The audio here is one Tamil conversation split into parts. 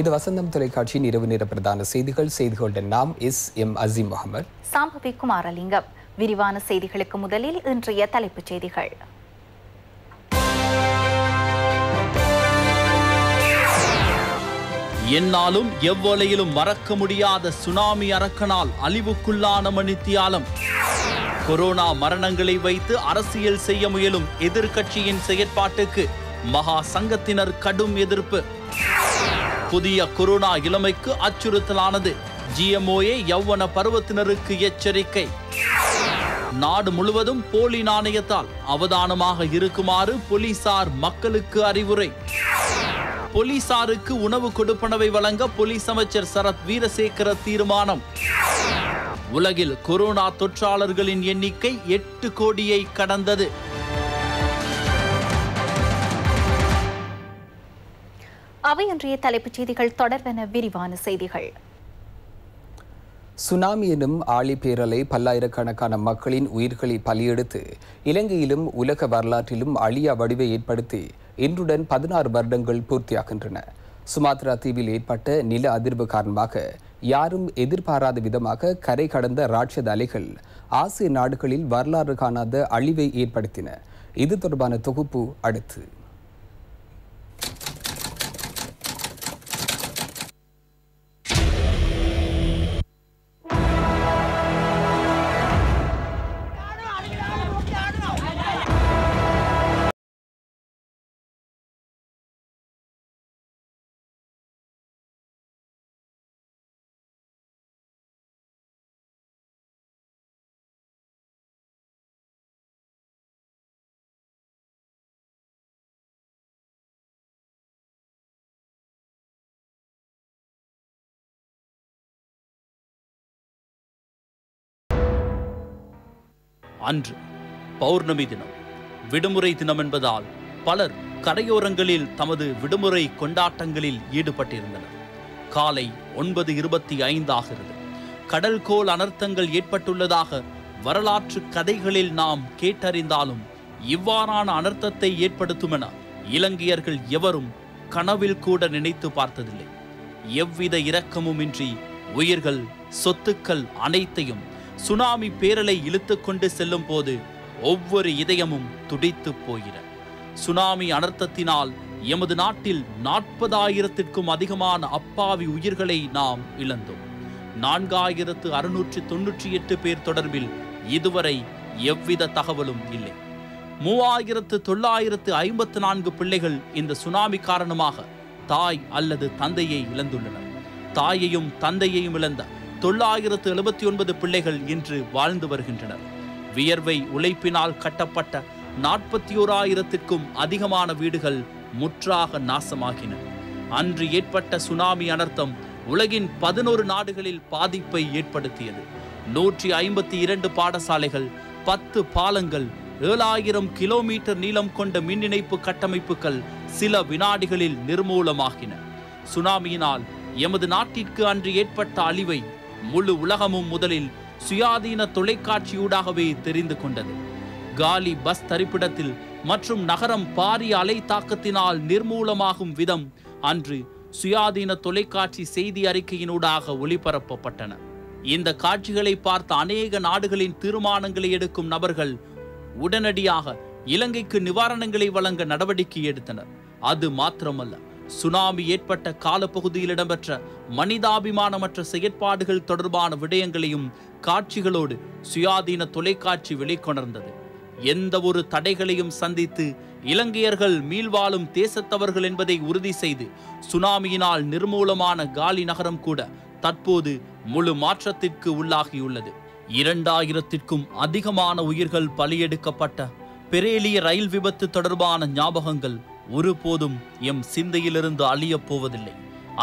இது வசந்தம் தொலைக்காட்சியின் இரவு நேர பிரதான செய்திகள் செய்திகளுடன் நாம் எஸ் எம் அசீம் முகமது சாம்பவி குமாரலிங்கம் விரிவான செய்திகளுக்கு முதலில் இன்றைய தலைப்புச் செய்திகள் என்னாலும் எவ்வளையிலும் மறக்க முடியாத சுனாமி அரக்கனால் அழிவுக்குள்ளான மணித்தியாலம் கொரோனா மரணங்களை வைத்து அரசியல் செய்ய முயலும் எதிர்கட்சியின் செயற்பாட்டுக்கு மகா சங்கத்தினர் கடும் எதிர்ப்பு புதிய கொரோனா இளமைக்கு அச்சுறுத்தலானது ஜிஎம்ஓஏ யௌவன பருவத்தினருக்கு எச்சரிக்கை நாடு முழுவதும் போலி நாணயத்தால் அவதானமாக இருக்குமாறு போலீசார் மக்களுக்கு அறிவுரை போலீசாருக்கு உணவு கொடுப்பனவை வழங்க போலீஸ் அமைச்சர் சரத் வீரசேகர தீர்மானம் உலகில் கொரோனா தொற்றாளர்களின் எண்ணிக்கை எட்டு கோடியை கடந்தது அவையன்றைய தலைப்புச் செய்திகள் தொடர்பென விரிவான செய்திகள் சுனாமி எனும் ஆழிப்பேரலை பல்லாயிரக்கணக்கான மக்களின் உயிர்களை பலியெடுத்து இலங்கையிலும் உலக வரலாற்றிலும் அழியா வடிவை ஏற்படுத்தி இன்றுடன் பதினாறு வருடங்கள் பூர்த்தியாகின்றன சுமாத்ரா தீவில் ஏற்பட்ட நில அதிர்வு காரணமாக யாரும் எதிர்பாராத விதமாக கரை கடந்த ராட்சத அலைகள் ஆசிய நாடுகளில் வரலாறு காணாத அழிவை ஏற்படுத்தின இது தொடர்பான தொகுப்பு அடுத்து அன்று பௌர்ணமி தினம் விடுமுறை தினம் என்பதால் பலர் கரையோரங்களில் தமது விடுமுறை கொண்டாட்டங்களில் ஈடுபட்டிருந்தனர் காலை ஒன்பது இருபத்தி ஐந்து ஆகிறது கடல்கோள் அனர்த்தங்கள் ஏற்பட்டுள்ளதாக வரலாற்று கதைகளில் நாம் கேட்டறிந்தாலும் இவ்வாறான அனர்த்தத்தை ஏற்படுத்தும் என இலங்கையர்கள் எவரும் கனவில் கூட நினைத்து பார்த்ததில்லை எவ்வித இரக்கமுமின்றி உயிர்கள் சொத்துக்கள் அனைத்தையும் சுனாமி பேரலை இழுத்து கொண்டு செல்லும் போது ஒவ்வொரு இதயமும் துடித்து போகிற சுனாமி அனர்த்தத்தினால் எமது நாட்டில் நாற்பதாயிரத்திற்கும் அதிகமான அப்பாவி உயிர்களை நாம் இழந்தோம் நான்காயிரத்து அறுநூற்றி தொன்னூற்றி எட்டு பேர் தொடர்பில் இதுவரை எவ்வித தகவலும் இல்லை மூவாயிரத்து தொள்ளாயிரத்து ஐம்பத்து நான்கு பிள்ளைகள் இந்த சுனாமி காரணமாக தாய் அல்லது தந்தையை இழந்துள்ளனர் தாயையும் தந்தையையும் இழந்த தொள்ளாயிரத்து எழுபத்தி ஒன்பது பிள்ளைகள் இன்று வாழ்ந்து வருகின்றனர் வியர்வை உழைப்பினால் கட்டப்பட்ட நாற்பத்தி ஓராயிரத்திற்கும் அதிகமான வீடுகள் முற்றாக நாசமாகின அன்று ஏற்பட்ட சுனாமி அனர்த்தம் உலகின் பதினோரு நாடுகளில் பாதிப்பை ஏற்படுத்தியது நூற்றி ஐம்பத்தி இரண்டு பாடசாலைகள் பத்து பாலங்கள் ஏழாயிரம் கிலோமீட்டர் நீளம் கொண்ட மின் இணைப்பு கட்டமைப்புகள் சில வினாடிகளில் நிர்மூலமாகின சுனாமியினால் எமது நாட்டிற்கு அன்று ஏற்பட்ட அழிவை முழு உலகமும் முதலில் சுயாதீன தொலைக்காட்சியூடாகவே தெரிந்து கொண்டது காலி பஸ் தரிப்பிடத்தில் மற்றும் நகரம் பாரிய அலை தாக்கத்தினால் நிர்மூலமாகும் விதம் அன்று சுயாதீன தொலைக்காட்சி செய்தி அறிக்கையினூடாக ஒளிபரப்பப்பட்டன இந்த காட்சிகளை பார்த்த அநேக நாடுகளின் தீர்மானங்களை எடுக்கும் நபர்கள் உடனடியாக இலங்கைக்கு நிவாரணங்களை வழங்க நடவடிக்கை எடுத்தனர் அது மாத்திரமல்ல சுனாமி ஏற்பட்ட காலப்பகுதியில் இடம்பெற்ற மனிதாபிமானமற்ற செயற்பாடுகள் தொடர்பான விடயங்களையும் காட்சிகளோடு சுயாதீன தொலைக்காட்சி வெளிக்கொணர்ந்தது எந்த ஒரு தடைகளையும் சந்தித்து இலங்கையர்கள் மீள்வாழும் தேசத்தவர்கள் என்பதை உறுதி செய்து சுனாமியினால் நிர்மூலமான காலி நகரம் கூட தற்போது முழு மாற்றத்திற்கு உள்ளாகியுள்ளது இரண்டாயிரத்திற்கும் அதிகமான உயிர்கள் பலியெடுக்கப்பட்ட பெரேலிய ரயில் விபத்து தொடர்பான ஞாபகங்கள் ஒருபோதும் எம் சிந்தையிலிருந்து அழியப் போவதில்லை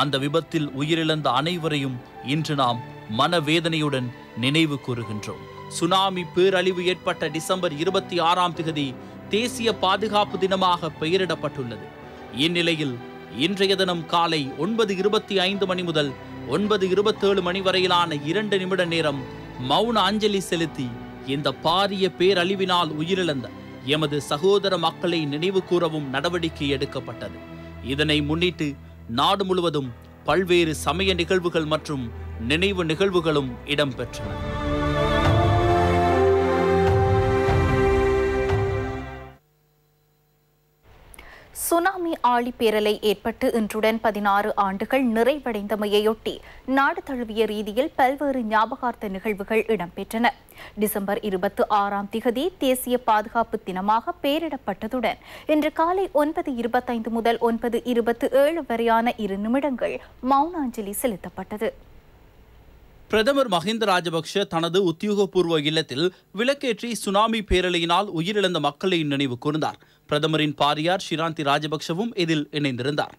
அந்த விபத்தில் உயிரிழந்த அனைவரையும் இன்று நாம் மனவேதனையுடன் நினைவு கூறுகின்றோம் சுனாமி பேரழிவு ஏற்பட்ட டிசம்பர் இருபத்தி ஆறாம் திகதி தேசிய பாதுகாப்பு தினமாக பெயரிடப்பட்டுள்ளது இந்நிலையில் இன்றைய தினம் காலை ஒன்பது இருபத்தி ஐந்து மணி முதல் ஒன்பது இருபத்தேழு மணி வரையிலான இரண்டு நிமிட நேரம் மௌன அஞ்சலி செலுத்தி இந்த பாரிய பேரழிவினால் உயிரிழந்த எமது சகோதர மக்களை நினைவு கூறவும் நடவடிக்கை எடுக்கப்பட்டது இதனை முன்னிட்டு நாடு முழுவதும் பல்வேறு சமய நிகழ்வுகள் மற்றும் நினைவு நிகழ்வுகளும் இடம்பெற்றன சுனாமி ஆழி பேரலை ஏற்பட்டு இன்றுடன் பதினாறு ஆண்டுகள் நிறைவடைந்தமையொட்டி நாடு தழுவிய ரீதியில் பல்வேறு ஞாபகார்த்த நிகழ்வுகள் இடம்பெற்றன டிசம்பர் இருபத்தி ஆறாம் திகதி தேசிய பாதுகாப்பு தினமாக பெயரிடப்பட்டதுடன் இன்று காலை ஒன்பது இருபத்தைந்து முதல் ஒன்பது இருபத்தி ஏழு வரையான இரு நிமிடங்கள் மௌனாஞ்சலி செலுத்தப்பட்டது பிரதமர் மஹிந்த ராஜபக்ஷ தனது உத்தியோகபூர்வ இல்லத்தில் விளக்கேற்றி சுனாமி பேரலையினால் உயிரிழந்த மக்களை நினைவு கூர்ந்தார் பிரதமரின் பாரியார் ஷிராந்தி ராஜபக்சவும் இதில் இணைந்திருந்தார்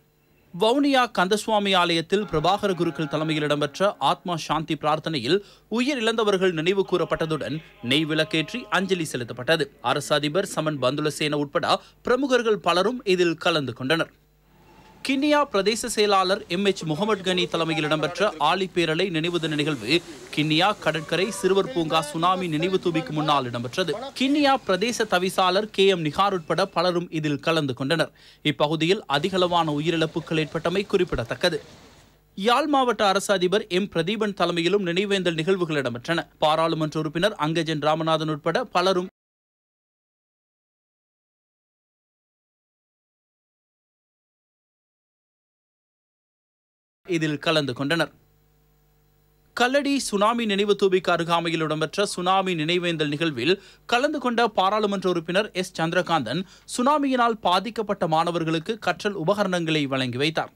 வவுனியா கந்தசுவாமி ஆலயத்தில் பிரபாகர குருக்கள் தலைமையில் இடம்பெற்ற ஆத்மா சாந்தி பிரார்த்தனையில் உயிர் இழந்தவர்கள் நினைவு கூறப்பட்டதுடன் நெய் விளக்கேற்றி அஞ்சலி செலுத்தப்பட்டது அரசு அதிபர் சமன் பந்துலசேன உட்பட பிரமுகர்கள் பலரும் இதில் கலந்து கொண்டனர் கிண்ணியா பிரதேச செயலாளர் எம் எச் முகமது கனி தலைமையில் இடம்பெற்ற ஆழிப்பேரலை நினைவு தின நிகழ்வு கிண்ணியா கடற்கரை சிறுவர் பூங்கா சுனாமி நினைவு தூபிக்கு முன்னால் இடம்பெற்றது கிண்ணியா பிரதேச தவிசாளர் கே எம் நிகார் உட்பட பலரும் இதில் கலந்து கொண்டனர் இப்பகுதியில் அதிகளவான உயிரிழப்புகள் ஏற்பட்டமை குறிப்பிடத்தக்கது யாழ் மாவட்ட அரசு அதிபர் எம் பிரதீபன் தலைமையிலும் நினைவேந்தல் நிகழ்வுகள் இடம்பெற்றன பாராளுமன்ற உறுப்பினர் அங்கஜன் ராமநாதன் உட்பட பலரும் இதில் கலந்து கொண்டனர் கல்லடி சுனாமி நினைவு தூபிக்கு அருகாமையில் இடம்பெற்ற சுனாமி நினைவேந்தல் நிகழ்வில் கலந்து கொண்ட பாராளுமன்ற உறுப்பினர் எஸ் சந்திரகாந்தன் சுனாமியினால் பாதிக்கப்பட்ட மாணவர்களுக்கு கற்றல் உபகரணங்களை வழங்கி வைத்தார்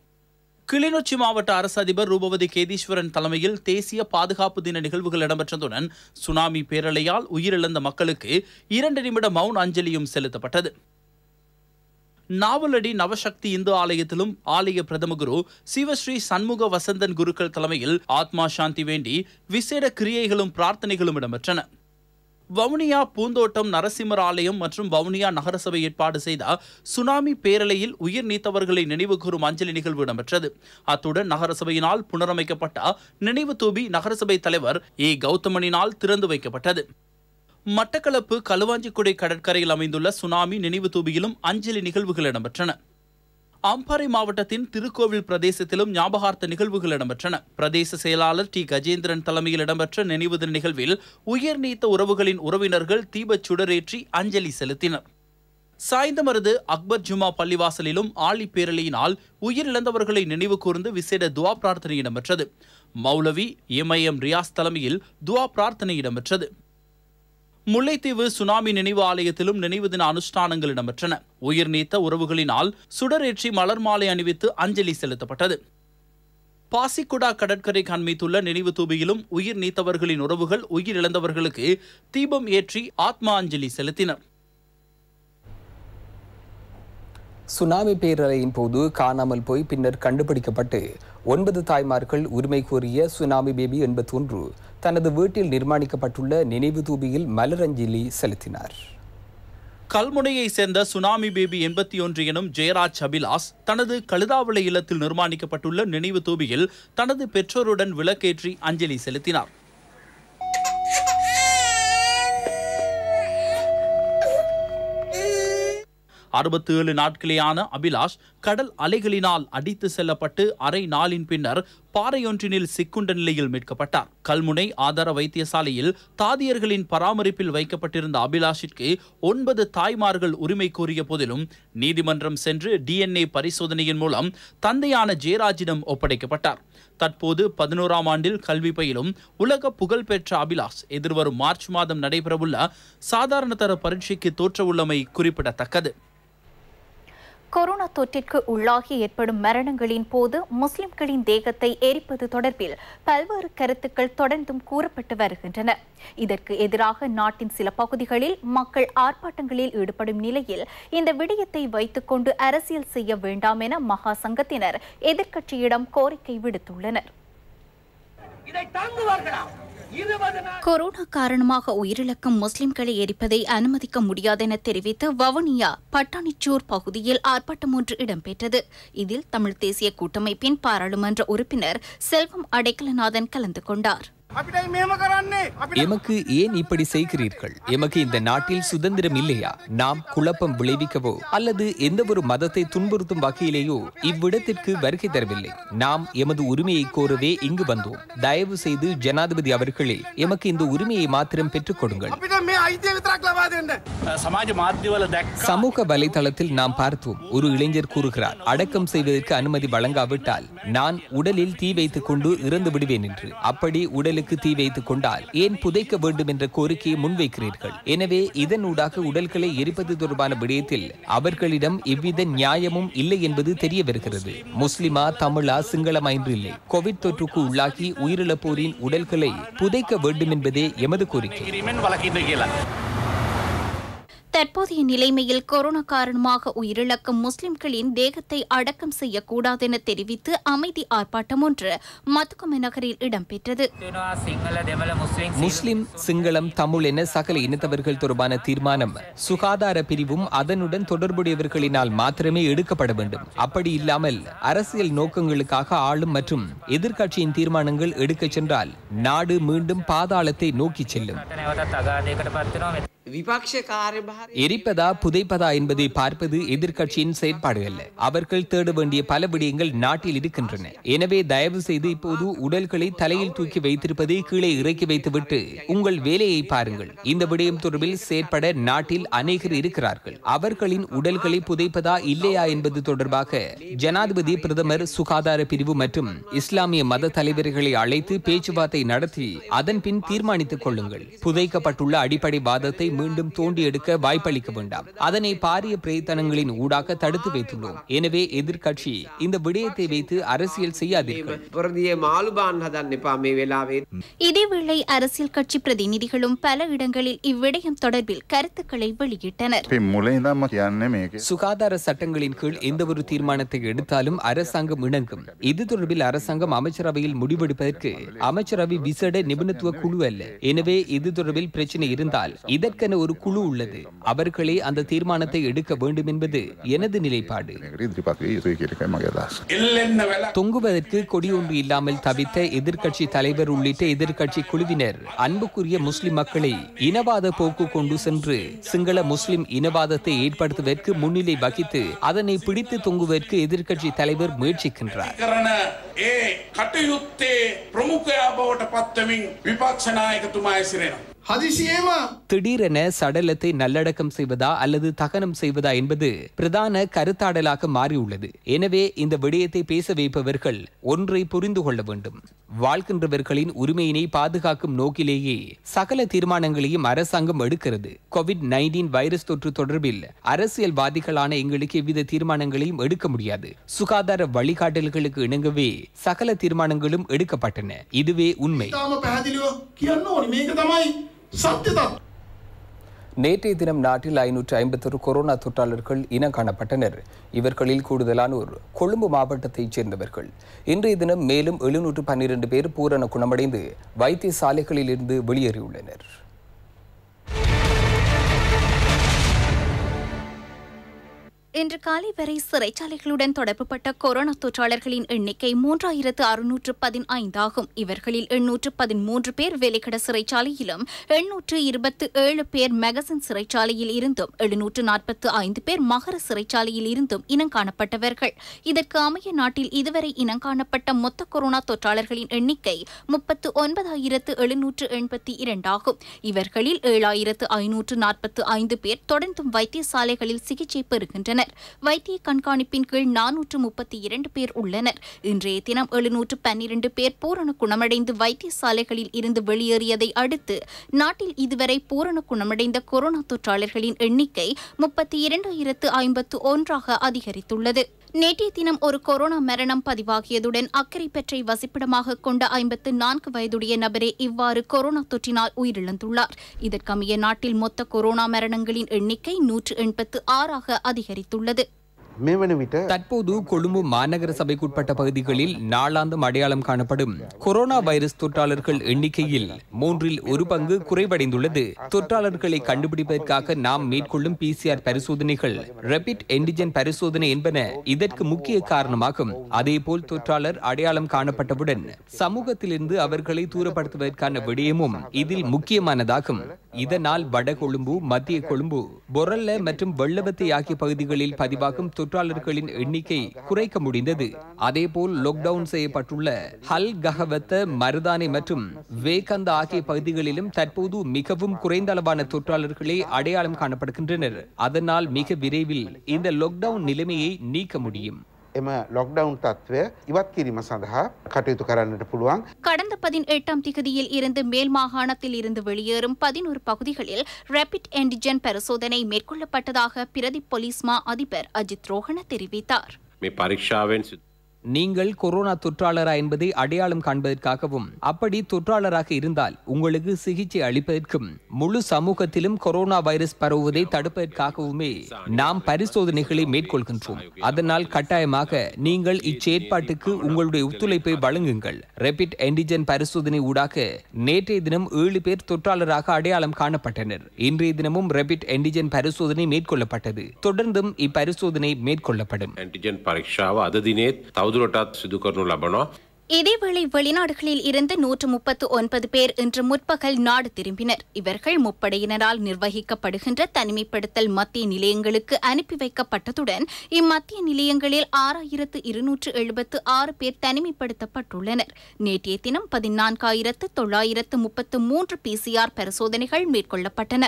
கிளிநொச்சி மாவட்ட அரசு அதிபர் ரூபவதி கேதீஸ்வரன் தலைமையில் தேசிய பாதுகாப்பு தின நிகழ்வுகள் இடம்பெற்றதுடன் சுனாமி பேரலையால் உயிரிழந்த மக்களுக்கு இரண்டு நிமிட மவுன் அஞ்சலியும் செலுத்தப்பட்டது நாவலடி நவசக்தி இந்து ஆலயத்திலும் ஆலய பிரதம குரு சிவஸ்ரீ சண்முக வசந்தன் குருக்கள் தலைமையில் ஆத்மா சாந்தி வேண்டி விசேட கிரியைகளும் பிரார்த்தனைகளும் இடம்பெற்றன வவுனியா பூந்தோட்டம் நரசிம்மர் ஆலயம் மற்றும் வவுனியா நகரசபை ஏற்பாடு செய்த சுனாமி பேரலையில் உயிர் நீத்தவர்களை நினைவு கூறும் அஞ்சலி நிகழ்வு இடம்பெற்றது அத்துடன் நகரசபையினால் புனரமைக்கப்பட்ட நினைவு தூபி நகரசபை தலைவர் ஏ கௌதமனினால் திறந்து வைக்கப்பட்டது மட்டக்களப்பு களுவாஞ்சிக்குடி கடற்கரையில் அமைந்துள்ள சுனாமி நினைவு தூபியிலும் அஞ்சலி நிகழ்வுகள் இடம்பெற்றன அம்பாறை மாவட்டத்தின் திருக்கோவில் பிரதேசத்திலும் ஞாபகார்த்த நிகழ்வுகள் இடம்பெற்றன பிரதேச செயலாளர் டி கஜேந்திரன் தலைமையில் இடம்பெற்ற நினைவு தின நிகழ்வில் உயர் நீத்த உறவுகளின் உறவினர்கள் தீபச் சுடரேற்றி அஞ்சலி செலுத்தினர் சாய்ந்தமருது அக்பர் ஜுமா பள்ளிவாசலிலும் ஆழி பேரலியினால் உயிரிழந்தவர்களை நினைவு கூர்ந்து விசேட துவா பிரார்த்தனை இடம்பெற்றது மௌலவி எம் ஐ எம் ரியாஸ் தலைமையில் துவா பிரார்த்தனை இடம்பெற்றது முல்லைத்தீவு சுனாமி நினைவு ஆலயத்திலும் நினைவு தின அனுஷ்டானங்கள் இடம்பெற்றன உயிர் நீத்த உறவுகளினால் சுடரேற்றி மலர் மாலை அணிவித்து அஞ்சலி செலுத்தப்பட்டது பாசிக்குடா கடற்கரை கண்மீத்துள்ள நினைவு தூபியிலும் உயிர் நீத்தவர்களின் உறவுகள் உயிரிழந்தவர்களுக்கு தீபம் ஏற்றி ஆத்மா அஞ்சலி செலுத்தினர் சுனாமி பேரலையின் போது காணாமல் போய் பின்னர் கண்டுபிடிக்கப்பட்டு ஒன்பது தாய்மார்கள் உரிமை கோரிய சுனாமி பேபி எண்பத்தி ஒன்று தனது வீட்டில் நிர்மாணிக்கப்பட்டுள்ள நினைவு தூபியில் மலரஞ்சலி செலுத்தினார் கல்முனையை சேர்ந்த சுனாமி பேபி எண்பத்தி ஒன்று எனும் ஜெயராஜ் அபிலாஸ் தனது கழுதாவளை இல்லத்தில் நிர்மாணிக்கப்பட்டுள்ள நினைவு தூபியில் தனது பெற்றோருடன் விளக்கேற்றி அஞ்சலி செலுத்தினார் அறுபத்தி ஏழு நாட்களேயான அபிலாஷ் கடல் அலைகளினால் அடித்து செல்லப்பட்டு அரை நாளின் பின்னர் பாறையொன்றினில் சிக்குண்ட நிலையில் மீட்கப்பட்டார் கல்முனை ஆதார வைத்தியசாலையில் தாதியர்களின் பராமரிப்பில் வைக்கப்பட்டிருந்த அபிலாஷிற்கு ஒன்பது தாய்மார்கள் உரிமை கோரிய போதிலும் நீதிமன்றம் சென்று டிஎன்ஏ பரிசோதனையின் மூலம் தந்தையான ஜெயராஜிடம் ஒப்படைக்கப்பட்டார் தற்போது பதினோராம் ஆண்டில் கல்வி பயிலும் உலக புகழ்பெற்ற அபிலாஷ் எதிர்வரும் மார்ச் மாதம் நடைபெறவுள்ள சாதாரண தர பரீட்சைக்கு தோற்றவுள்ளமை குறிப்பிடத்தக்கது கொரோனா தொற்றிற்கு உள்ளாகி ஏற்படும் மரணங்களின் போது முஸ்லிம்களின் தேகத்தை எரிப்பது தொடர்பில் பல்வேறு கருத்துக்கள் தொடர்ந்தும் கூறப்பட்டு வருகின்றன இதற்கு எதிராக நாட்டின் சில பகுதிகளில் மக்கள் ஆர்ப்பாட்டங்களில் ஈடுபடும் நிலையில் இந்த விடயத்தை வைத்துக்கொண்டு அரசியல் செய்ய வேண்டாம் என மகா சங்கத்தினர் எதிர்க்கட்சியிடம் கோரிக்கை விடுத்துள்ளனர் கொரோனா காரணமாக உயிரிழக்கும் முஸ்லிம்களை எரிப்பதை அனுமதிக்க முடியாது என தெரிவித்து வவுனியா பட்டாணிச்சூர் பகுதியில் ஆர்ப்பாட்டம் ஒன்று இடம்பெற்றது இதில் தமிழ் தேசிய கூட்டமைப்பின் பாராளுமன்ற உறுப்பினர் செல்வம் அடைக்கலநாதன் கலந்து கொண்டார் எமக்கு ஏன் இப்படி செய்கிறீர்கள் எமக்கு இந்த நாட்டில் சுதந்திரம் இல்லையா நாம் குழப்பம் விளைவிக்கவோ அல்லது எந்த ஒரு மதத்தை துன்புறுத்தும் வகையிலேயோ இவ்விடத்திற்கு வருகை தரவில்லை நாம் எமது உரிமையை கோரவே இங்கு வந்தோம் தயவு செய்து ஜனாதிபதி அவர்களே எமக்கு இந்த உரிமையை மாத்திரம் பெற்றுக் கொடுங்கள் சமூக வலைதளத்தில் நாம் பார்த்தோம் ஒரு இளைஞர் கூறுகிறார் அடக்கம் செய்வதற்கு அனுமதி வழங்காவிட்டால் நான் உடலில் தீ வைத்துக் கொண்டு இறந்து விடுவேன் என்று அப்படி உடலுக்கு தீ வைத்துக் கொண்டால் ஏன் புதைக்க வேண்டும் என்ற கோரிக்கையை முன்வைக்கிறீர்கள் எனவே இதன் ஊடாக உடல்களை எரிப்பது தொடர்பான விடயத்தில் அவர்களிடம் எவ்வித நியாயமும் இல்லை என்பது தெரிய வருகிறது முஸ்லிமா தமிழா சிங்களமா என்று இல்லை கோவிட் தொற்றுக்கு உள்ளாகி உயிரிழப்போரின் உடல்களை புதைக்க வேண்டும் என்பதே எமது கோரிக்கை Bye. தற்போதைய நிலைமையில் கொரோனா காரணமாக உயிரிழக்கும் முஸ்லிம்களின் தேகத்தை அடக்கம் செய்யக்கூடாதென தெரிவித்து அமைதி ஆர்ப்பாட்டம் ஒன்று மத்துக்கும நகரில் இடம்பெற்றது முஸ்லிம் சிங்களம் தமிழ் என சகல இனத்தவர்கள் தொடர்பான தீர்மானம் சுகாதார பிரிவும் அதனுடன் தொடர்புடையவர்களினால் மாத்திரமே எடுக்கப்பட வேண்டும் அப்படி இல்லாமல் அரசியல் நோக்கங்களுக்காக ஆளும் மற்றும் எதிர்கட்சியின் தீர்மானங்கள் எடுக்கச் சென்றால் நாடு மீண்டும் பாதாளத்தை நோக்கிச் செல்லும் எரிப்பதா புதைப்பதா என்பதை பார்ப்பது எதிர்கட்சியின் செயற்பாடு அல்ல அவர்கள் தேட வேண்டிய பல விடயங்கள் நாட்டில் இருக்கின்றன எனவே தயவு செய்து இப்போது உடல்களை தலையில் தூக்கி வைத்திருப்பதை கீழே இறக்கி வைத்துவிட்டு உங்கள் வேலையை பாருங்கள் இந்த விடயம் தொடர்பில் செயற்பட நாட்டில் அநேகர் இருக்கிறார்கள் அவர்களின் உடல்களை புதைப்பதா இல்லையா என்பது தொடர்பாக ஜனாதிபதி பிரதமர் சுகாதார பிரிவு மற்றும் இஸ்லாமிய மத தலைவர்களை அழைத்து பேச்சுவார்த்தை நடத்தி அதன் பின் தீர்மானித்துக் கொள்ளுங்கள் புதைக்கப்பட்டுள்ள அடிப்படை வாதத்தை மீண்டும் தோண்டி எடுக்க வாய்ப்பளிக்க வேண்டாம் அதனை பாரிய பிரயத்தனங்களின் ஊடாக தடுத்து வைத்துள்ளோம் எனவே எதிர்கட்சி இந்த விடயத்தை வைத்து அரசியல் செய்யாதீர்கள் இதேவேளை அரசியல் கட்சி பிரதிநிதிகளும் பல இடங்களில் இவ்விடயம் தொடர்பில் கருத்துக்களை வெளியிட்டனர் சுகாதார சட்டங்களின் கீழ் எந்த ஒரு தீர்மானத்தை எடுத்தாலும் அரசாங்கம் இணங்கும் இது தொடர்பில் அரசாங்கம் அமைச்சரவையில் முடிவெடுப்பதற்கு அமைச்சரவை விசேட நிபுணத்துவ குழு அல்ல எனவே இது தொடர்பில் பிரச்சனை இருந்தால் இதற்கு என ஒரு குழு உள்ளது அவர்களே அந்த தீர்மானத்தை எடுக்க வேண்டும் என்பது எனது நிலைப்பாடு தொங்குவதற்கு கொடி ஒன்று இல்லாமல் தவித்த எதிர்கட்சி தலைவர் உள்ளிட்ட எதிர்கட்சி குழுவினர் அன்புக்குரிய முஸ்லிம் மக்களை இனவாத போக்கு கொண்டு சென்று சிங்கள முஸ்லிம் இனவாதத்தை ஏற்படுத்துவதற்கு முன்னிலை வகித்து அதனை பிடித்து தொங்குவதற்கு எதிர்கட்சி தலைவர் முயற்சிக்கின்றார் ඒ කටයුත්තේ ප්‍රමුඛයා திடீரென சடலத்தை நல்லடக்கம் செய்வதா அல்லது தகனம் செய்வதா என்பது பிரதான கருத்தாடலாக மாறியுள்ளது எனவே இந்த விடயத்தை பேச வைப்பவர்கள் ஒன்றை புரிந்து கொள்ள வேண்டும் வாழ்கின்றவர்களின் உரிமையினை பாதுகாக்கும் நோக்கிலேயே சகல தீர்மானங்களையும் அரசாங்கம் எடுக்கிறது கோவிட் நைன்டீன் வைரஸ் தொற்று தொடர்பில் அரசியல்வாதிகளான எங்களுக்கு எவ்வித தீர்மானங்களையும் எடுக்க முடியாது சுகாதார வழிகாட்டல்களுக்கு இணங்கவே சகல தீர்மானங்களும் எடுக்கப்பட்டன இதுவே உண்மை சத்தியதான் நேற்றைய தினம் நாட்டில் ஐநூற்று ஐம்பத்தொரு கொரோனா தொற்றாளர்கள் இனம் காணப்பட்டனர் இவர்களில் கூடுதலானோர் கொழும்பு மாவட்டத்தைச் சேர்ந்தவர்கள் இன்றைய தினம் மேலும் எழுநூற்று பன்னிரண்டு பேர் பூரண குணமடைந்து வைத்தியசாலைகளில் இருந்து வெளியேறியுள்ளனர் இன்று காலை வரை சிறைச்சாலைகளுடன் தொடர்புபட்ட கொரோனா தொற்றாளர்களின் எண்ணிக்கை மூன்றாயிரத்து அறுநூற்று பதினைந்தாகும் இவர்களில் எண்ணூற்று பதிமூன்று பேர் வெளிக்கட சிறைச்சாலையிலும் எண்ணூற்று இருபத்து ஏழு பேர் மெகசன் சிறைச்சாலையில் இருந்தும் எழுநூற்று நாற்பத்து ஐந்து பேர் மகர சிறைச்சாலையில் இருந்தும் இனங்காணப்பட்டவர்கள் இதற்கு அமைய நாட்டில் இதுவரை இனம் காணப்பட்ட மொத்த கொரோனா தொற்றாளர்களின் எண்ணிக்கை முப்பத்து ஒன்பதாயிரத்து எழுநூற்று எண்பத்தி இரண்டாகும் இவர்களில் ஏழாயிரத்து ஐநூற்று நாற்பத்து ஐந்து பேர் தொடர்ந்தும் வைத்தியசாலைகளில் சிகிச்சை பெறுகின்றனர் உள்ளனர் வைத்திய கண்காணிப்பின் கீழ் நானூற்று முப்பத்தி இரண்டு பேர் உள்ளனர் இன்றைய தினம் எழுநூற்று பன்னிரண்டு பேர் பூரண குணமடைந்து வைத்தியசாலைகளில் இருந்து வெளியேறியதை அடுத்து நாட்டில் இதுவரை பூரண குணமடைந்த கொரோனா தொற்றாளர்களின் எண்ணிக்கை முப்பத்தி இரண்டாயிரத்து ஐம்பத்து ஒன்றாக அதிகரித்துள்ளது நேற்றைய தினம் ஒரு கொரோனா மரணம் பதிவாகியதுடன் அக்கரைப்பற்றை வசிப்பிடமாக கொண்ட ஐம்பத்து நான்கு வயதுடைய நபரே இவ்வாறு கொரோனா தொற்றினால் உயிரிழந்துள்ளார் இதற்கமைய நாட்டில் மொத்த கொரோனா மரணங்களின் எண்ணிக்கை நூற்று எண்பத்து ஆறாக அதிகரித்துள்ளது தற்போது கொழும்பு மாநகர சபைக்குட்பட்ட பகுதிகளில் நாளாந்தம் அடையாளம் காணப்படும் கொரோனா வைரஸ் தொற்றாளர்கள் எண்ணிக்கையில் மூன்றில் ஒரு பங்கு குறைவடைந்துள்ளது தொற்றாளர்களை கண்டுபிடிப்பதற்காக நாம் மேற்கொள்ளும் பிசிஆர் பரிசோதனைகள் ரெபிட் என்டிஜன் பரிசோதனை என்பன இதற்கு முக்கிய காரணமாகும் அதேபோல் தொற்றாளர் அடையாளம் காணப்பட்டவுடன் சமூகத்திலிருந்து அவர்களை தூரப்படுத்துவதற்கான விடயமும் இதில் முக்கியமானதாகும் இதனால் வட கொழும்பு மத்திய கொழும்பு பொரல்ல மற்றும் வெள்ளவத்தை ஆகிய பகுதிகளில் பதிவாகும் தொற்றாளர்களின் எண்ணிக்கை குறைக்க முடிந்தது அதேபோல் லாக்டவுன் செய்யப்பட்டுள்ள ஹல் கஹவத்த மருதானை மற்றும் வேகந்த ஆகிய பகுதிகளிலும் தற்போது மிகவும் குறைந்த அளவான தொற்றாளர்களே அடையாளம் காணப்படுகின்றனர் அதனால் மிக விரைவில் இந்த லாக்டவுன் நிலைமையை நீக்க முடியும் එම ලොක්ඩවුන් තත්ත්වය ඉවත් කිරීම සඳහා කටයුතු කරන්නට පුළුවන්. கடந்த பதினெட்டாம் திகதியில் இருந்து மேல் மாகாணத்தில் இருந்து வெளியேறும் பதினோரு பகுதிகளில் ரேபிட் ஆன்டிஜென் பரிசோதனை மேற்கொள்ளப்பட்டதாக பிரதி போலீஸ் மா அதிபர் அஜித் ரோஹன தெரிவித்தார். මේ පරීක්ෂාවෙන් நீங்கள் கொரோனா தொற்றாளரா என்பதை அடையாளம் காண்பதற்காகவும் அப்படி தொற்றாளராக இருந்தால் உங்களுக்கு சிகிச்சை அளிப்பதற்கும் முழு சமூகத்திலும் கொரோனா வைரஸ் பரவுவதை தடுப்பதற்காகவுமே நாம் பரிசோதனைகளை மேற்கொள்கின்றோம் அதனால் கட்டாயமாக நீங்கள் இச்செயற்பாட்டுக்கு உங்களுடைய ஒத்துழைப்பை வழங்குங்கள் ரெபிட் ஆன்டிஜென் பரிசோதனை ஊடாக நேற்றைய தினம் ஏழு பேர் தொற்றாளராக அடையாளம் காணப்பட்டனர் இன்றைய தினமும் ரெபிட் ஆன்டிஜென் பரிசோதனை மேற்கொள்ளப்பட்டது தொடர்ந்தும் இப்பரிசோதனை மேற்கொள்ளப்படும் அவுதுரோட்டாத் சிதுகர்னு லபனோ இதேவேளை வெளிநாடுகளில் இருந்து நூற்று முப்பத்து ஒன்பது பேர் இன்று முற்பகல் நாடு திரும்பினர் இவர்கள் முப்படையினரால் நிர்வகிக்கப்படுகின்ற தனிமைப்படுத்தல் மத்திய நிலையங்களுக்கு அனுப்பி வைக்கப்பட்டதுடன் இம்மத்திய நிலையங்களில் ஆறாயிரத்து இருநூற்று எழுபத்து ஆறு பேர் தனிமைப்படுத்தப்பட்டுள்ளனர் நேற்றைய தினம் பதினான்காயிரத்து தொள்ளாயிரத்து முப்பத்து மூன்று பிசிஆர் பரிசோதனைகள் மேற்கொள்ளப்பட்டன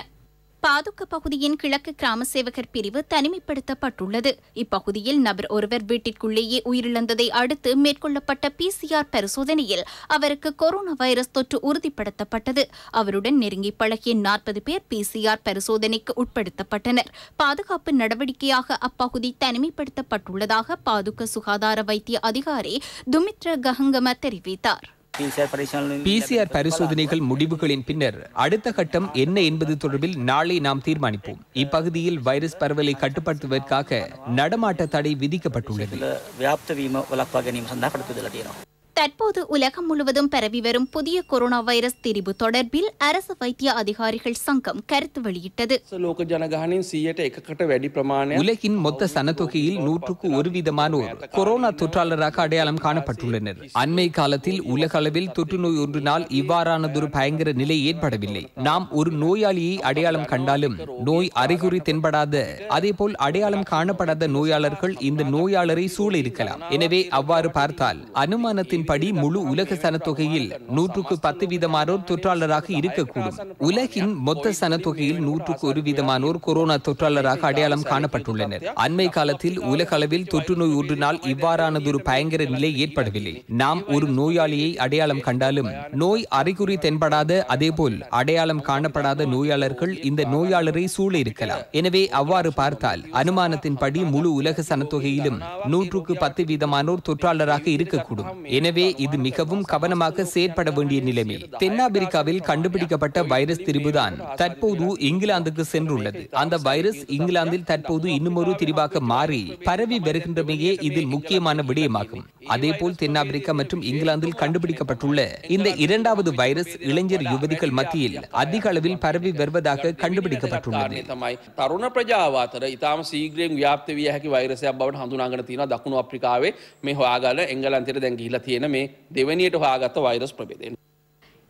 பாதுக்க பகுதியின் கிழக்கு கிராம சேவகர் பிரிவு தனிமைப்படுத்தப்பட்டுள்ளது இப்பகுதியில் நபர் ஒருவர் வீட்டிற்குள்ளேயே உயிரிழந்ததை அடுத்து மேற்கொள்ளப்பட்ட பிசிஆர் பரிசோதனையில் அவருக்கு கொரோனா வைரஸ் தொற்று உறுதிப்படுத்தப்பட்டது அவருடன் நெருங்கி பழகிய நாற்பது பேர் பிசிஆர் பரிசோதனைக்கு உட்படுத்தப்பட்டனர் பாதுகாப்பு நடவடிக்கையாக அப்பகுதி தனிமைப்படுத்தப்பட்டுள்ளதாக பாதுக்க சுகாதார வைத்திய அதிகாரி துமித்ர கஹங்கம தெரிவித்தார் பிசிஆர் பரிசோதனைகள் முடிவுகளின் பின்னர் அடுத்த கட்டம் என்ன என்பது தொடர்பில் நாளை நாம் தீர்மானிப்போம் இப்பகுதியில் வைரஸ் பரவலை கட்டுப்படுத்துவதற்காக நடமாட்ட தடை விதிக்கப்பட்டுள்ளது தற்போது உலகம் முழுவதும் பரவி வரும் புதிய கொரோனா வைரஸ் திரிவு தொடர்பில் அரசு வைத்திய அதிகாரிகள் சங்கம் கருத்து வெளியிட்டது உலகின் மொத்த சனத்தொகையில் நூற்றுக்கு ஒரு விதமானோர் கொரோனா தொற்றாளராக அடையாளம் காணப்பட்டுள்ளனர் அண்மை காலத்தில் உலக அளவில் தொற்று நோய் ஒன்றினால் இவ்வாறானதொரு பயங்கர நிலை ஏற்படவில்லை நாம் ஒரு நோயாளியை அடையாளம் கண்டாலும் நோய் அறிகுறி தென்படாத அதேபோல் அடையாளம் காணப்படாத நோயாளர்கள் இந்த நோயாளரை சூழ இருக்கலாம் எனவே அவ்வாறு பார்த்தால் அனுமானத்தின் படி முழு உலக சனத்தொகையில் நூற்றுக்கு பத்து வீதமானோர் தொற்றாளராக இருக்கக்கூடும் உலகின் மொத்த சனத்தொகையில் நூற்றுக்கு ஒரு வீதமானோர் கொரோனா தொற்றாளராக அடையாளம் காணப்பட்டுள்ளனர் அண்மை காலத்தில் உலக அளவில் தொற்று நோய் நாள் இவ்வாறானதொரு பயங்கர நிலை ஏற்படவில்லை நாம் ஒரு நோயாளியை அடையாளம் கண்டாலும் நோய் அறிகுறி தென்படாத அதேபோல் அடையாளம் காணப்படாத நோயாளர்கள் இந்த நோயாளரை சூழ இருக்கலாம் எனவே அவ்வாறு பார்த்தால் அனுமானத்தின்படி முழு உலக சனத்தொகையிலும் நூற்றுக்கு பத்து வீதமானோர் தொற்றாளராக இருக்கக்கூடும் எனவே எனவே இது மிகவும் கவனமாக செயற்பட வேண்டிய நிலைமை தென்னாப்பிரிக்காவில் கண்டுபிடிக்கப்பட்ட வைரஸ் திரிவுதான் தற்போது இங்கிலாந்துக்கு சென்றுள்ளது அந்த வைரஸ் இங்கிலாந்தில் தற்போது இன்னுமொரு திரிவாக மாறி பரவி வருகின்றமையே இதில் முக்கியமான விடயமாகும் அதே போல் தென்னாப்பிரிக்கா மற்றும் இங்கிலாந்தில் கண்டுபிடிக்கப்பட்டுள்ள இந்த இரண்டாவது வைரஸ் இளைஞர் யுவதிகள் மத்தியில் அதிக அளவில் பரவி வருவதாக கண்டுபிடிக்கப்பட்டுள்ளது කියන මේ දෙවැනියට හොයාගත්ත වෛරස්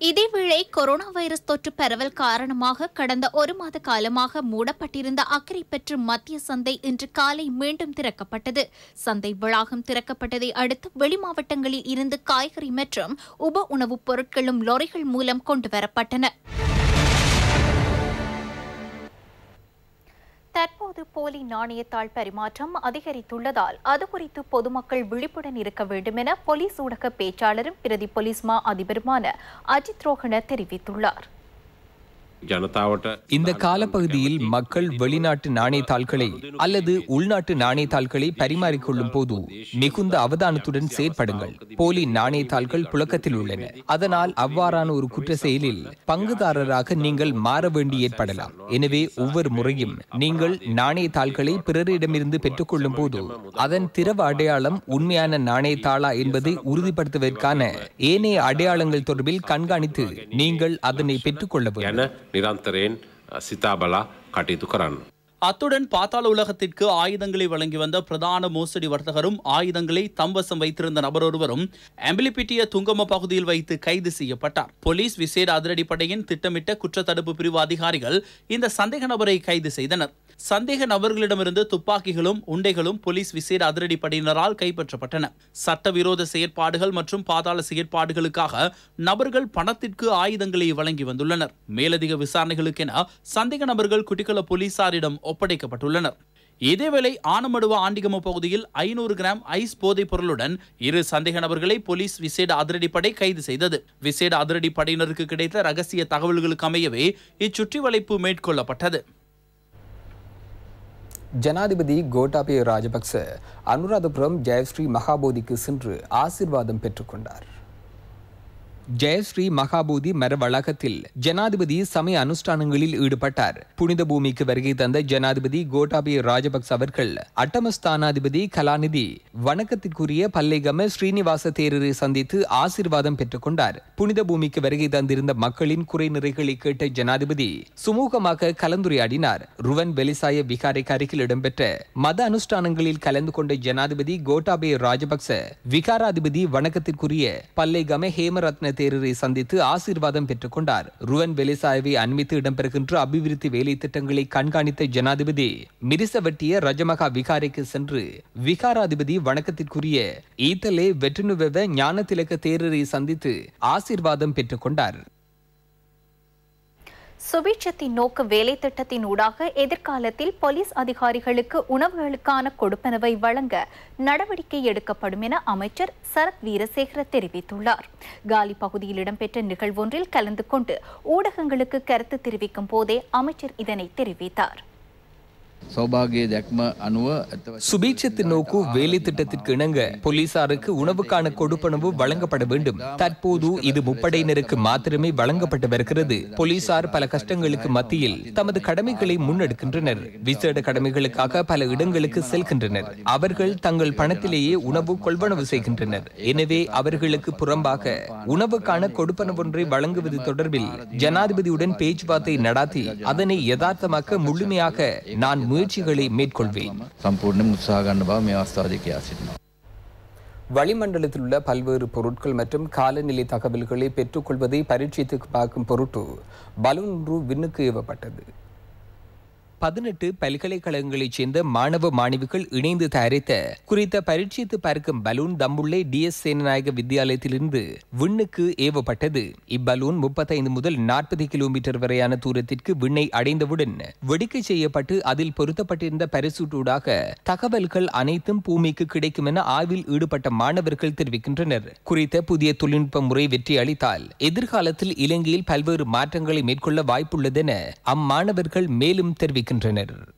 இதேவேளை கொரோனா வைரஸ் தொற்று பரவல் காரணமாக கடந்த ஒரு மாத காலமாக மூடப்பட்டிருந்த அக்கறை பெற்று மத்திய சந்தை இன்று காலை மீண்டும் திறக்கப்பட்டது சந்தை வளாகம் திறக்கப்பட்டதை அடுத்து வெளி மாவட்டங்களில் இருந்து காய்கறி மற்றும் உப உணவுப் பொருட்களும் லாரிகள் மூலம் கொண்டுவரப்பட்டன நூறாவது போலி நாணயத்தாள் பரிமாற்றம் அதிகரித்துள்ளதால் அது குறித்து பொதுமக்கள் விழிப்புடன் இருக்க வேண்டும் என போலீஸ் ஊடக பேச்சாளரும் பிரதி போலீஸ் மா அதிபருமான அஜித் ரோஹன தெரிவித்துள்ளார் இந்த காலப்பகுதியில் மக்கள் வெளிநாட்டு நாணயத்தாள்களை அல்லது உள்நாட்டு நாணயத்தாள்களை பரிமாறிக்கொள்ளும் போது மிகுந்த அவதானத்துடன் செயற்படுங்கள் போலி நாணயத்தாள்கள் புழக்கத்தில் உள்ளன அதனால் அவ்வாறான ஒரு குற்ற செயலில் பங்குதாரராக நீங்கள் மாற வேண்டி ஏற்படலாம் எனவே ஒவ்வொரு முறையும் நீங்கள் நாணயத்தாள்களை பிறரிடமிருந்து பெற்றுக்கொள்ளும் போது அதன் திரவ அடையாளம் உண்மையான நாணயத்தாளா என்பதை உறுதிப்படுத்துவதற்கான ஏனைய அடையாளங்கள் தொடர்பில் கண்காணித்து நீங்கள் அதனை பெற்றுக்கொள்ள வேண்டும் நிரந்தரேன் சிதாபலா கட்டித்து கரான் அத்துடன் பாத்தாள உலகத்திற்கு ஆயுதங்களை வழங்கி வந்த பிரதான மோசடி வர்த்தகரும் ஆயுதங்களை தம்வசம் வைத்திருந்த நபர் ஒருவரும் அம்பிலிபிட்டிய துங்கம பகுதியில் வைத்து கைது செய்யப்பட்டார் போலீஸ் விசேட அதிரடிப்படையின் திட்டமிட்ட குற்றத்தடுப்பு பிரிவு அதிகாரிகள் இந்த சந்தேக நபரை கைது செய்தனர் சந்தேக நபர்களிடமிருந்து துப்பாக்கிகளும் உண்டைகளும் போலீஸ் விசேட அதிரடிப்படையினரால் கைப்பற்றப்பட்டன சட்டவிரோத செயற்பாடுகள் மற்றும் பாதாள செயற்பாடுகளுக்காக நபர்கள் பணத்திற்கு ஆயுதங்களை வழங்கி வந்துள்ளனர் மேலதிக விசாரணைகளுக்கென சந்தேக நபர்கள் குட்டிக்கல போலீசாரிடம் ஒப்படைக்கப்பட்டுள்ளனர் இதேவேளை ஆனமடுவா ஆண்டிகம பகுதியில் ஐநூறு கிராம் ஐஸ் போதைப் பொருளுடன் இரு சந்தேக நபர்களை போலீஸ் விசேட அதிரடிப்படை கைது செய்தது விசேட அதிரடிப்படையினருக்கு கிடைத்த ரகசிய தகவல்களுக்கு அமையவே இச்சுற்றி வளைப்பு மேற்கொள்ளப்பட்டது ஜனாதிபதி கோட்டாபய ராஜபக்ச அனுராதபுரம் ஜெயஸ்ரீ மகாபோதிக்கு சென்று ஆசிர்வாதம் பெற்றுக்கொண்டார் ஜெயஸ்ரீ மகாபூதி மர வளாகத்தில் ஜனாதிபதி சமய அனுஷ்டானங்களில் ஈடுபட்டார் புனித பூமிக்கு வருகை தந்த ஜனாதிபதி கோட்டாபய ராஜபக்ச அவர்கள் அட்டமஸ்தானாதிபதி கலாநிதி வணக்கத்திற்குரிய பல்லைகம ஸ்ரீனிவாச தேரரை சந்தித்து ஆசிர்வாதம் கொண்டார் புனித பூமிக்கு வருகை தந்திருந்த மக்களின் குறை நிறைகளை கேட்ட ஜனாதிபதி சுமூகமாக கலந்துரையாடினார் ருவன் பெலிசாய விகாரைக்கு அருகில் இடம்பெற்ற மத அனுஷ்டானங்களில் கலந்து கொண்ட ஜனாதிபதி கோட்டாபய ராஜபக்ச விகாராதிபதி வணக்கத்திற்குரிய பல்லைகம ஹேமரத்ன தேரரை சந்தித்து ஆசீர்வாதம் பெற்றுக் கொண்டார் ருவன் வெலிசாயவை அண்மித்து இடம்பெறுகின்ற அபிவிருத்தி வேலை திட்டங்களை கண்காணித்த ஜனாதிபதி மிரிசவட்டிய ரஜமகா விகாரைக்கு சென்று விகாராதிபதி வணக்கத்திற்குரிய ஈத்தலே வெற்றினுவெவ ஞான திலக தேரரை சந்தித்து ஆசீர்வாதம் பெற்றுக் கொண்டார் சுபீட்சத்தின் நோக்க வேலை திட்டத்தின் ஊடாக எதிர்காலத்தில் போலீஸ் அதிகாரிகளுக்கு உணவுகளுக்கான கொடுப்பனவை வழங்க நடவடிக்கை எடுக்கப்படும் என அமைச்சர் சரத் வீரசேகர தெரிவித்துள்ளார் காலி பகுதியில் இடம்பெற்ற நிகழ்வொன்றில் கலந்து கொண்டு ஊடகங்களுக்கு கருத்து தெரிவிக்கும் போதே அமைச்சர் இதனை தெரிவித்தார் சுபீட்சத்தை நோக்கு வேலை திட்டத்திற்கு இணங்க போலீசாருக்கு உணவுக்கான கொடுப்பனவு வழங்கப்பட வேண்டும் தற்போது இது முப்படையினருக்கு மாத்திரமே வழங்கப்பட்டு வருகிறது போலீசார் பல கஷ்டங்களுக்கு மத்தியில் தமது கடமைகளை முன்னெடுக்கின்றனர் விசேட கடமைகளுக்காக பல இடங்களுக்கு செல்கின்றனர் அவர்கள் தங்கள் பணத்திலேயே உணவு கொள்வனவு செய்கின்றனர் எனவே அவர்களுக்கு புறம்பாக உணவுக்கான கொடுப்பனவு ஒன்றை வழங்குவது தொடர்பில் ஜனாதிபதியுடன் பேச்சுவார்த்தை நடாத்தி அதனை யதார்த்தமாக்க முழுமையாக நான் முயற்சிகளை மேற்கொள்வேன் வளிமண்டலத்தில் உள்ள பல்வேறு பொருட்கள் மற்றும் காலநிலை தகவல்களை பெற்றுக்கொள்வதை பரீட்சித்து பார்க்கும் பொருட்டு ஒன்று விண்ணுக்கு ஏவப்பட்டது பதினெட்டு பல்கலைக்கழகங்களைச் சேர்ந்த மாணவ மாணவிகள் இணைந்து தயாரித்த குறித்த பரீட்சித்து பார்க்கும் balloon Dambulla D S Senanayake வித்தியாலயத்திலிருந்து விண்ணுக்கு ஏவப்பட்டது இப்பலூன் முப்பத்தைந்து முதல் நாற்பது கிலோமீட்டர் வரையான தூரத்திற்கு விண்ணை அடைந்தவுடன் வெடிக்க செய்யப்பட்டு அதில் பொருத்தப்பட்டிருந்த பரிசூட்டூடாக தகவல்கள் அனைத்தும் பூமிக்கு கிடைக்கும் என ஆய்வில் ஈடுபட்ட மாணவர்கள் தெரிவிக்கின்றனர் குறித்த புதிய தொழில்நுட்ப முறை வெற்றி அளித்தால் எதிர்காலத்தில் இலங்கையில் பல்வேறு மாற்றங்களை மேற்கொள்ள வாய்ப்புள்ளதென அம்மாணவர்கள் மேலும் தெரிவிக்க இருக்கின்றனர்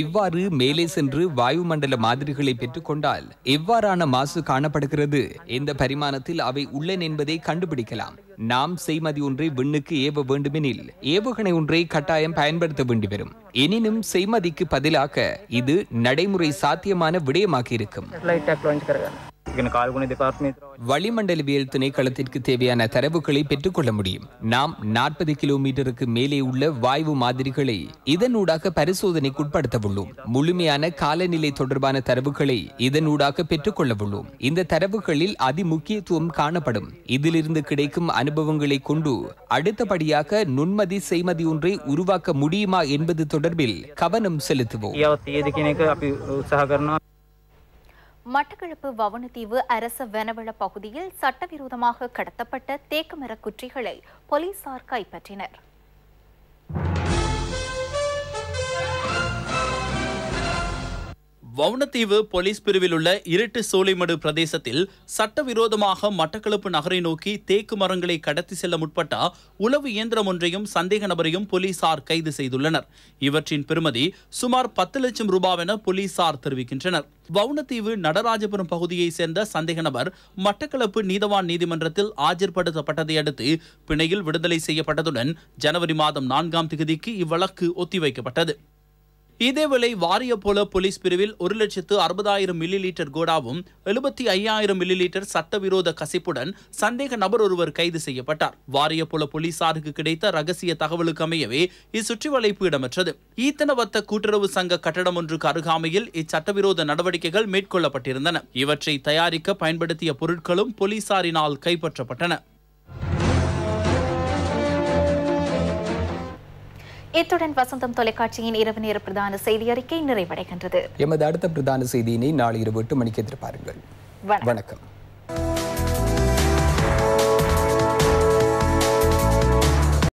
இவ்வாறு மேலே சென்று வாயுமண்டல மாதிரிகளை பெற்றுக்கொண்டால் எவ்வாறான மாசு காணப்படுகிறது எந்த பரிமாணத்தில் அவை உள்ளன என்பதை கண்டுபிடிக்கலாம் நாம் செய்மதி ஒன்றை விண்ணுக்கு ஏவ வேண்டுமெனில் ஏவுகணை ஒன்றை கட்டாயம் பயன்படுத்த வேண்டி வரும் எனினும் செய்மதிக்கு பதிலாக இது நடைமுறை சாத்தியமான விடயமாக இருக்கும் வளிமண்டலவியல் திணைக்களத்திற்கு தேவையான தரவுகளை பெற்றுக்கொள்ள முடியும் நாம் நாற்பது கிலோமீட்டருக்கு மேலே உள்ள வாயு மாதிரிகளை இதனூடாக பரிசோதனைக்கு உள்ளோம் முழுமையான காலநிலை தொடர்பான தரவுகளை இதனூடாக உள்ளோம் இந்த தரவுகளில் அதிமுக்கியத்துவம் காணப்படும் இதிலிருந்து கிடைக்கும் அனுபவங்களை கொண்டு அடுத்தபடியாக நுண்மதி செய்மதி ஒன்றை உருவாக்க முடியுமா என்பது தொடர்பில் கவனம் செலுத்துவோம் மட்டக்களப்பு வவுனத்தீவு அரச வனவள பகுதியில் சட்டவிரோதமாக கடத்தப்பட்ட தேக்கமர குற்றிகளை போலீசார் கைப்பற்றினர் வவுனத்தீவு போலீஸ் பிரிவில் உள்ள இருட்டு சோலைமடு பிரதேசத்தில் சட்டவிரோதமாக மட்டக்களப்பு நகரை நோக்கி தேக்கு மரங்களை கடத்தி செல்ல முற்பட்ட உளவு இயந்திரம் ஒன்றையும் சந்தேக நபரையும் போலீசார் கைது செய்துள்ளனர் இவற்றின் பெறுமதி சுமார் பத்து லட்சம் ரூபாவென போலீசார் தெரிவிக்கின்றனர் வவுனத்தீவு நடராஜபுரம் பகுதியைச் சேர்ந்த சந்தேக நபர் மட்டக்களப்பு நீதவான் நீதிமன்றத்தில் ஆஜர்படுத்தப்பட்டதை அடுத்து பிணையில் விடுதலை செய்யப்பட்டதுடன் ஜனவரி மாதம் நான்காம் தேதிக்கு இவ்வழக்கு ஒத்திவைக்கப்பட்டது இதேவேளை வாரிய போல போலீஸ் பிரிவில் ஒரு லட்சத்து அறுபதாயிரம் மில்லி லிட்டர் கோடாவும் எழுபத்தி ஐயாயிரம் மில்லி லிட்டர் சட்டவிரோத கசிப்புடன் சந்தேக நபர் ஒருவர் கைது செய்யப்பட்டார் வாரிய போல போலீசாருக்கு கிடைத்த ரகசிய தகவலுக்கு அமையவே இச்சுற்றிவளைப்பு இடமற்றது ஈத்தனவத்த கூட்டுறவு சங்க கட்டடம் ஒன்றுக்கு அருகாமையில் இச்சட்டவிரோத நடவடிக்கைகள் மேற்கொள்ளப்பட்டிருந்தன இவற்றை தயாரிக்க பயன்படுத்திய பொருட்களும் போலீசாரினால் கைப்பற்றப்பட்டன இத்துடன் வசந்தம் தொலைக்காட்சியின் இரவு நேர பிரதான செய்தி அறிக்கை நிறைவடைகின்றது எமது அடுத்த பிரதான செய்தியினை நாளை இரவு எட்டு மணிக்கு எதிர்பாருங்கள் வணக்கம்